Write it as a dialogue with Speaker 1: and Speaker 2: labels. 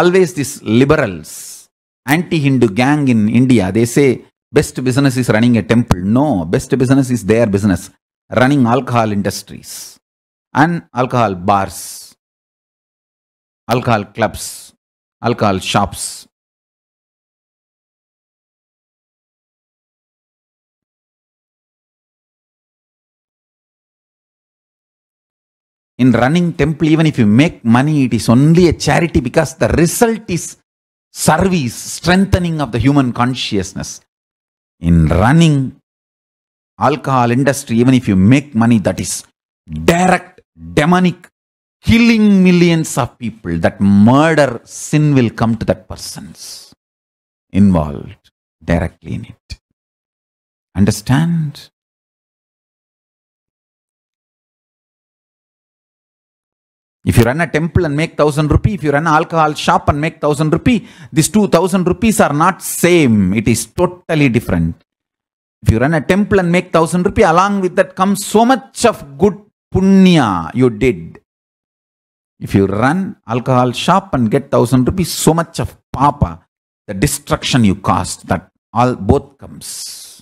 Speaker 1: always these liberals, anti Hindu gang in India, they say best business is running a temple. No, best business is their business, running alcohol industries and alcohol bars, alcohol clubs, alcohol shops,
Speaker 2: in running temple
Speaker 1: even if you make money it is only a charity because the result is service strengthening of the human consciousness in running alcohol industry even if you make money that is direct demonic killing millions of people that murder sin will come to that persons involved directly in it understand If you run a temple and make thousand rupee, if you run an alcohol shop and make thousand rupee, these two thousand rupees are not same. It is totally different. If you run a temple and make thousand rupee, along with that comes so much of good punya you did. If you run alcohol shop and get thousand rupees, so much of papa, the destruction you caused, that all both comes.